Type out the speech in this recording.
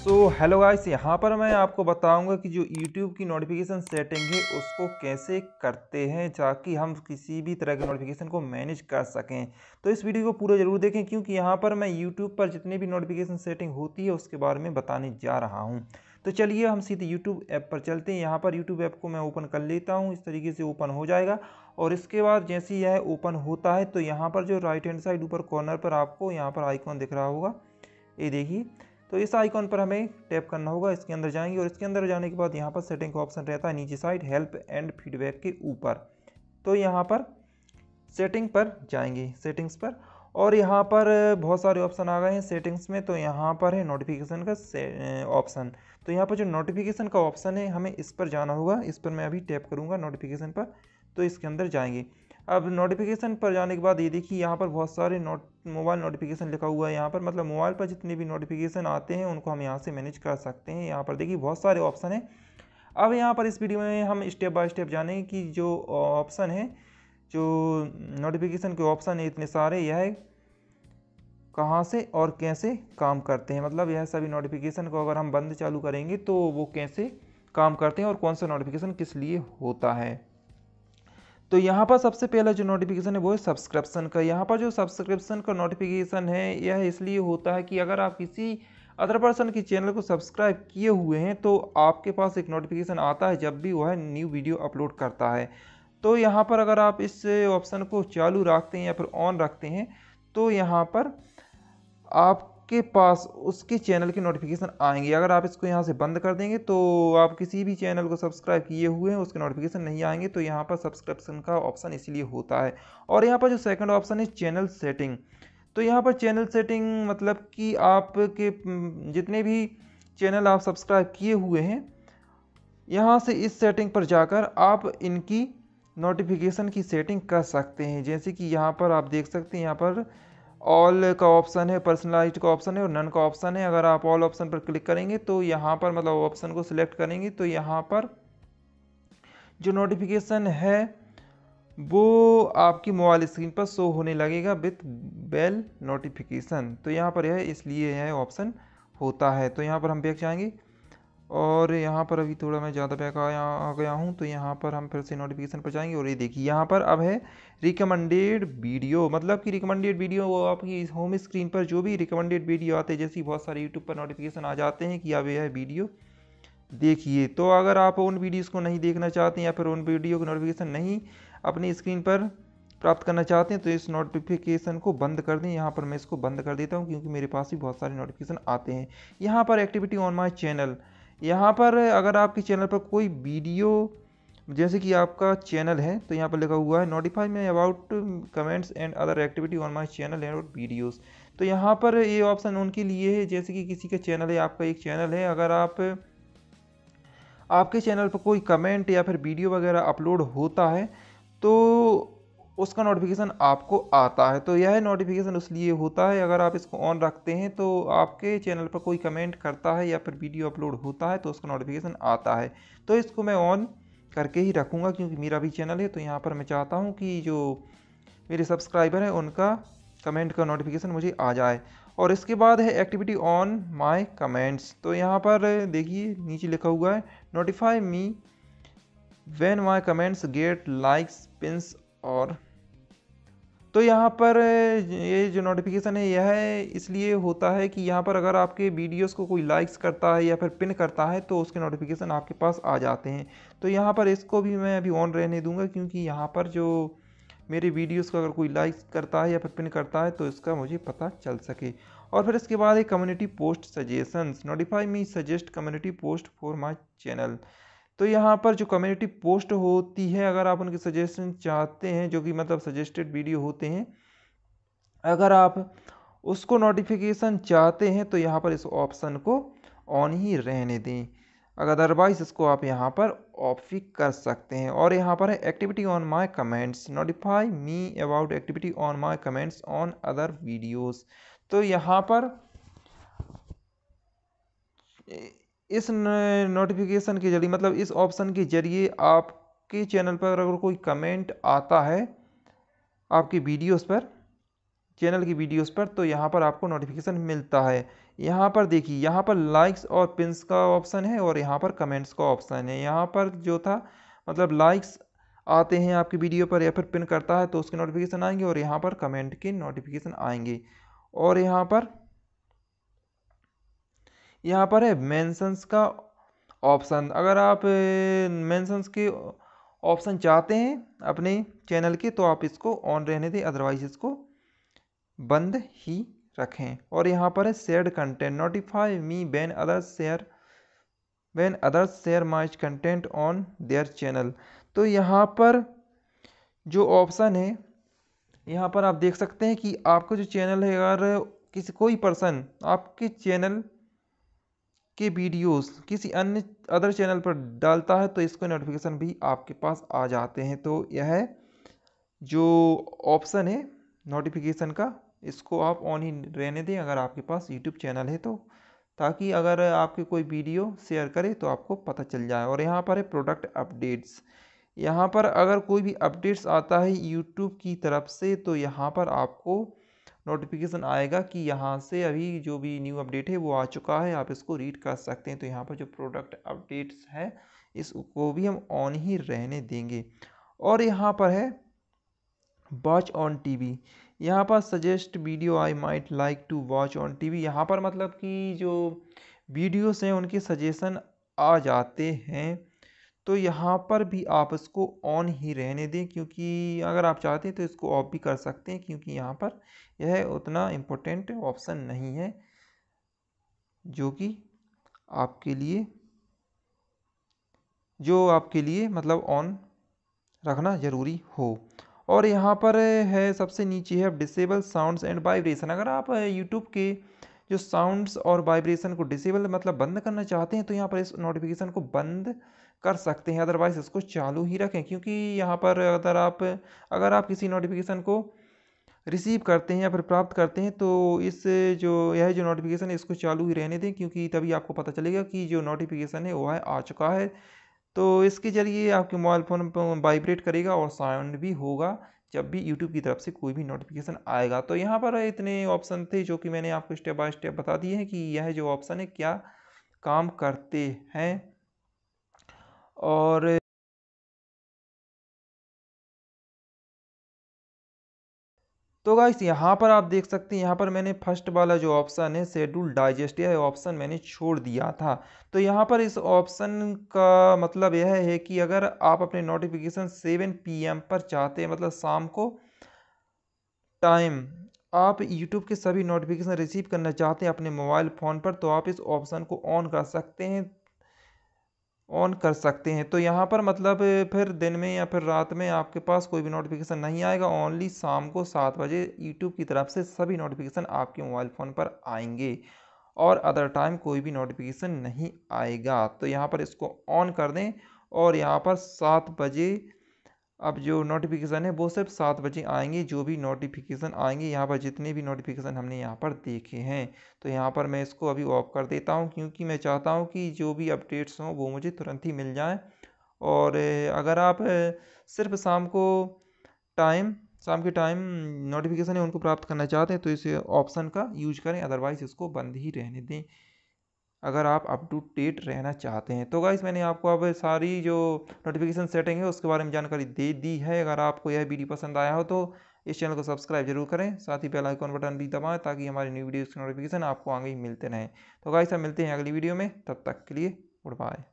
so hello guys यहाँ पर मैं आपको बताऊंगा कि जो यूट्यूब की नोटिफिकेशन सेटिंग है उसको कैसे करते हैं ताकि हम किसी भी तरह के नोटिफिकेशन को मैनेज कर सकें तो इस वीडियो को पूरा ज़रूर देखें क्योंकि यहाँ पर मैं यूट्यूब पर जितनी भी नोटिफिकेशन सेटिंग होती है उसके बारे में बताने जा रहा हूँ तो चलिए हम सीधे यूट्यूब ऐप पर चलते हैं यहाँ पर यूट्यूब ऐप को मैं ओपन कर लेता हूँ इस तरीके से ओपन हो जाएगा और इसके बाद जैसे यह ओपन होता है तो यहाँ पर जो राइट हैंड साइड ऊपर कॉर्नर पर आपको यहाँ पर आइकॉन दिख रहा होगा ये देखिए तो इस आइकॉन पर हमें टैप करना होगा इसके अंदर जाएंगे और इसके अंदर जाने के बाद यहाँ पर सेटिंग का ऑप्शन रहता है नीचे साइड हेल्प एंड फीडबैक के ऊपर तो यहाँ पर सेटिंग पर जाएंगे सेटिंग्स पर और यहाँ पर बहुत सारे ऑप्शन आ गए हैं सेटिंग्स में तो यहाँ पर है नोटिफिकेशन का ऑप्शन तो यहाँ पर जो नोटिफिकेशन का ऑप्शन है हमें इस पर जाना होगा इस पर मैं अभी टैप करूँगा नोटिफिकेशन पर तो इसके अंदर जाएंगे अब नोटिफिकेशन पर जाने के बाद ये देखिए यहाँ पर बहुत सारे नोट मोबाइल नोटिफिकेशन लिखा हुआ है यहाँ पर मतलब मोबाइल पर जितने भी नोटिफिकेशन आते हैं उनको हम यहाँ से मैनेज कर सकते हैं यहाँ पर देखिए बहुत सारे ऑप्शन हैं अब यहाँ पर इस वीडियो में हम स्टेप बाय स्टेप जानेंगे कि जो ऑप्शन है जो नोटिफिकेशन के ऑप्शन है इतने सारे यह कहाँ से और कैसे काम करते हैं मतलब यह सभी नोटिफिकेशन को अगर हम बंद चालू करेंगे तो वो कैसे काम करते हैं और कौन सा नोटिफिकेशन किस लिए होता है तो यहाँ पर सबसे पहला जो नोटिफिकेशन है वो है सब्सक्रिप्शन का यहाँ पर जो सब्सक्रिप्शन का नोटिफिकेशन है यह इसलिए होता है कि अगर आप किसी अदर पर्सन की चैनल को सब्सक्राइब किए हुए हैं तो आपके पास एक नोटिफिकेशन आता है जब भी वह न्यू वीडियो अपलोड करता है तो यहाँ पर अगर आप इस ऑप्शन को चालू रखते हैं या फिर ऑन रखते हैं तो यहाँ पर आप आपके पास उसके चैनल के नोटिफिकेशन आएंगी अगर आप इसको यहाँ से बंद कर देंगे तो आप किसी भी चैनल को सब्सक्राइब किए हुए हैं उसके नोटिफिकेशन नहीं आएंगे तो यहाँ पर सब्सक्रिप्शन का ऑप्शन इसीलिए होता है और यहाँ पर जो सेकंड ऑप्शन है चैनल सेटिंग तो यहाँ पर चैनल सेटिंग मतलब कि आपके हम्म, जितने भी चैनल आप सब्सक्राइब किए हुए हैं यहाँ से इस सेटिंग पर जाकर आप इनकी नोटिफिकेशन की सेटिंग कर सकते हैं जैसे कि यहाँ पर आप देख सकते हैं यहाँ पर ऑल का ऑप्शन है पर्सनलाइज का ऑप्शन है और नन का ऑप्शन है अगर आप ऑल ऑप्शन पर क्लिक करेंगे तो यहाँ पर मतलब ऑप्शन को सिलेक्ट करेंगे तो यहाँ पर जो नोटिफिकेशन है वो आपकी मोबाइल स्क्रीन पर शो होने लगेगा विथ बेल नोटिफिकेशन तो यहाँ पर यह इसलिए यह ऑप्शन होता है तो यहाँ पर हम देख जाएंगे और यहाँ पर अभी थोड़ा मैं ज़्यादा बैक आया आ गया हूँ तो यहाँ पर हम फिर से नोटिफिकेशन पर जाएंगे और ये देखिए यहाँ पर अब है रिकमेंडेड वीडियो मतलब कि रिकमेंडेड वीडियो वो आपकी होम स्क्रीन पर जो भी रिकमेंडेड वीडियो आते हैं जैसे बहुत सारे यूट्यूब पर नोटिफिकेशन आ जाते हैं कि अब यह वीडियो देखिए तो अगर आप उन वीडियोज़ को नहीं देखना चाहते हैं या फिर उन वीडियो को नोटिफिकेशन नहीं अपनी स्क्रीन पर प्राप्त करना चाहते हैं तो इस नोटिफिकेशन को बंद कर दें यहाँ पर मैं इसको बंद कर देता हूँ क्योंकि मेरे पास भी बहुत सारे नोटिफिकेशन आते हैं यहाँ पर एक्टिविटी ऑन माई चैनल यहाँ पर अगर आपके चैनल पर कोई वीडियो जैसे कि आपका चैनल है तो यहाँ पर लिखा हुआ है notify me about comments and other activity on my channel and videos तो यहाँ पर ये ऑप्शन उनके लिए है जैसे कि किसी का चैनल है आपका एक चैनल है अगर आप आपके चैनल पर कोई कमेंट या फिर वीडियो वगैरह अपलोड होता है तो उसका नोटिफिकेशन आपको आता है तो यह नोटिफिकेशन उस लिए होता है अगर आप इसको ऑन रखते हैं तो आपके चैनल पर कोई कमेंट करता है या फिर वीडियो अपलोड होता है तो उसका नोटिफिकेशन आता है तो इसको मैं ऑन करके ही रखूँगा क्योंकि मेरा भी चैनल है तो यहाँ पर मैं चाहता हूँ कि जो मेरे सब्सक्राइबर हैं उनका कमेंट का नोटिफिकेशन मुझे आ जाए और इसके बाद है एक्टिविटी ऑन माय कमेंट्स तो यहाँ पर देखिए नीचे लिखा हुआ है notify me when my comments get likes pins और तो यहाँ पर ये जो नोटिफिकेशन है यह है इसलिए होता है कि यहाँ पर अगर आपके वीडियोस को कोई लाइक्स करता है या फिर पिन करता है तो उसके नोटिफिकेशन आपके पास आ जाते हैं तो यहाँ पर इसको भी मैं अभी ऑन रहने दूंगा क्योंकि यहाँ पर जो मेरे वीडियोस को अगर कोई लाइक्स करता है या फिर पिन करता है तो इसका मुझे पता चल सके और फिर इसके बाद एक community post suggestions notify me suggest community post for my channel तो यहाँ पर जो कम्युनिटी पोस्ट होती है अगर आप उनके सजेशन चाहते हैं जो कि मतलब सजेस्टेड वीडियो होते हैं अगर आप उसको नोटिफिकेशन चाहते हैं तो यहाँ पर इस ऑप्शन को ऑन ही रहने दें अगर अदरवाइज इसको आप यहाँ पर ऑफ भी कर सकते हैं और यहाँ पर है activity on my comments notify me about activity on my comments on other videos तो यहाँ पर इस नोटिफिकेशन के जरिए मतलब इस ऑप्शन के जरिए आपके चैनल पर अगर कोई कमेंट आता है आपकी वीडियोस पर चैनल की वीडियोस पर तो यहाँ पर आपको नोटिफिकेशन मिलता है यहाँ पर देखिए यहाँ पर लाइक्स और पिंस का ऑप्शन है और यहाँ पर कमेंट्स का ऑप्शन है यहाँ पर जो था मतलब लाइक्स आते हैं आपकी वीडियो पर या फिर पिन करता है तो उसके नोटिफिकेशन आएंगे और यहाँ पर कमेंट के नोटिफिकेशन आएंगे और यहाँ पर यहाँ पर है मेंशंस का ऑप्शन अगर आप मेंशंस के ऑप्शन चाहते हैं अपने चैनल के तो आप इसको ऑन रहने दें अदरवाइज इसको बंद ही रखें और यहाँ पर है share content notify me when others share when others share my content on their channel तो यहाँ पर जो ऑप्शन है यहाँ पर आप देख सकते हैं कि आपका जो चैनल है अगर किसी कोई पर्सन आपके चैनल के वीडियोस किसी अन्य अदर चैनल पर डालता है तो इसको नोटिफिकेशन भी आपके पास आ जाते हैं तो यह जो ऑप्शन है नोटिफिकेशन का इसको आप ऑन ही रहने दें अगर आपके पास यूट्यूब चैनल है तो ताकि अगर आपके कोई वीडियो शेयर करे तो आपको पता चल जाए और यहाँ पर है प्रोडक्ट अपडेट्स यहाँ पर अगर कोई भी अपडेट्स आता है यूट्यूब की तरफ से तो यहाँ पर आपको नोटिफिकेशन आएगा कि यहाँ से अभी जो भी न्यू अपडेट है वो आ चुका है आप इसको रीड कर सकते हैं तो यहाँ पर जो प्रोडक्ट अपडेट्स है इसको भी हम ऑन ही रहने देंगे और यहाँ पर है वॉच ऑन टीवी यहाँ पर suggest video I might like to watch on TV यहाँ पर मतलब कि जो वीडियोस हैं उनके सजेशन आ जाते हैं तो यहाँ पर भी आप इसको ऑन ही रहने दें क्योंकि अगर आप चाहते हैं तो इसको ऑफ भी कर सकते हैं क्योंकि यहाँ पर यह उतना इम्पोर्टेंट ऑप्शन नहीं है जो कि आपके लिए जो आपके लिए मतलब ऑन रखना ज़रूरी हो और यहाँ पर है सबसे नीचे है डिसेबल साउंड्स एंड वाइब्रेशन अगर आप यूट्यूब के जो साउंड्स और वाइब्रेशन को डिसेबल मतलब बंद करना चाहते हैं तो यहाँ पर इस नोटिफिकेशन को बंद कर सकते हैं अदरवाइज़ इसको चालू ही रखें क्योंकि यहाँ पर अगर आप अगर आप किसी नोटिफिकेशन को रिसीव करते हैं या फिर प्राप्त करते हैं तो इस जो यह जो नोटिफिकेशन है इसको चालू ही रहने दें क्योंकि तभी आपको पता चलेगा कि जो नोटिफिकेशन है वह आ चुका है तो इसके ज़रिए आपके मोबाइल फ़ोन पर वाइब्रेट करेगा और साउंड भी होगा जब भी यूट्यूब की तरफ से कोई भी नोटिफिकेशन आएगा तो यहाँ पर इतने ऑप्शन थे जो कि मैंने आपको स्टेप बाय स्टेप बता दिए हैं कि यह जो ऑप्शन है क्या काम करते हैं और तो गाइस यहाँ पर आप देख सकते हैं यहाँ पर मैंने फर्स्ट वाला जो ऑप्शन है शेड्यूल डाइजेस्ट यह ऑप्शन मैंने छोड़ दिया था तो यहाँ पर इस ऑप्शन का मतलब यह है कि अगर आप अपने नोटिफिकेशन सेवन पीएम पर चाहते हैं मतलब शाम को टाइम आप यूट्यूब के सभी नोटिफिकेशन रिसीव करना चाहते हैं अपने मोबाइल फ़ोन पर तो आप इस ऑप्शन को ऑन कर सकते हैं ऑन कर सकते हैं तो यहाँ पर मतलब फिर दिन में या फिर रात में आपके पास कोई भी नोटिफिकेशन नहीं आएगा ओनली शाम को सात बजे यूट्यूब की तरफ से सभी नोटिफिकेशन आपके मोबाइल फ़ोन पर आएंगे और अदर टाइम कोई भी नोटिफिकेशन नहीं आएगा तो यहाँ पर इसको ऑन कर दें और यहाँ पर सात बजे अब जो नोटिफिकेशन है वो सिर्फ सात बजे आएंगे जो भी नोटिफिकेशन आएंगे यहाँ पर जितने भी नोटिफिकेशन हमने यहाँ पर देखे हैं तो यहाँ पर मैं इसको अभी ऑफ कर देता हूँ क्योंकि मैं चाहता हूँ कि जो भी अपडेट्स हों वो मुझे तुरंत ही मिल जाएँ और अगर आप सिर्फ शाम को टाइम शाम के टाइम नोटिफिकेशन है उनको प्राप्त करना चाहते हैं तो इस ऑप्शन का यूज करें अदरवाइज़ इसको बंद ही रहने दें अगर आप अप टू डेट रहना चाहते हैं तो गाइस मैंने आपको अब सारी जो नोटिफिकेशन सेटिंग है उसके बारे में जानकारी दे दी है अगर आपको यह वीडियो पसंद आया हो तो इस चैनल को सब्सक्राइब जरूर करें साथ ही बेल आइकॉन बटन भी दबाएं ताकि हमारी न्यू वीडियोज़ की नोटिफिकेशन आपको आगे ही मिलते रहें तो गाइस हम मिलते हैं अगली वीडियो में तब तक के लिए गुड बाय